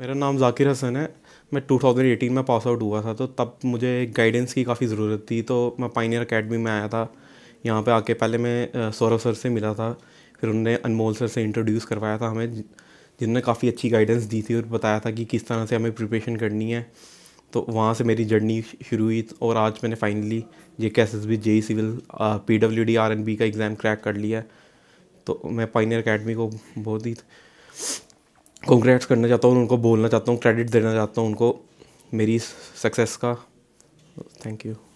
मेरा नाम जाकिर हसन है मैं 2018 में पास आउट हुआ था तो तब मुझे गाइडेंस की काफ़ी ज़रूरत थी तो मैं पाइनियर अकेडमी में आया था यहाँ पे आके पहले मैं सौरभ सर से मिला था फिर उनने अनमोल सर से इंट्रोड्यूस करवाया था हमें जिनने काफ़ी अच्छी गाइडेंस दी थी और बताया था कि किस तरह से हमें प्रिपरेशन करनी है तो वहाँ से मेरी जर्नी शुरू हुई और आज मैंने finally J K S S B J civil P W D R N B का एग्ज़ाम क्रैक कर लिया तो मैं पाइनियर अकेडमी को बहुत ही कॉन्ग्रेट्स करना चाहता हूँ उनको बोलना चाहता हूँ क्रेडिट देना चाहता हूँ उनको मेरी सक्सेस का थैंक यू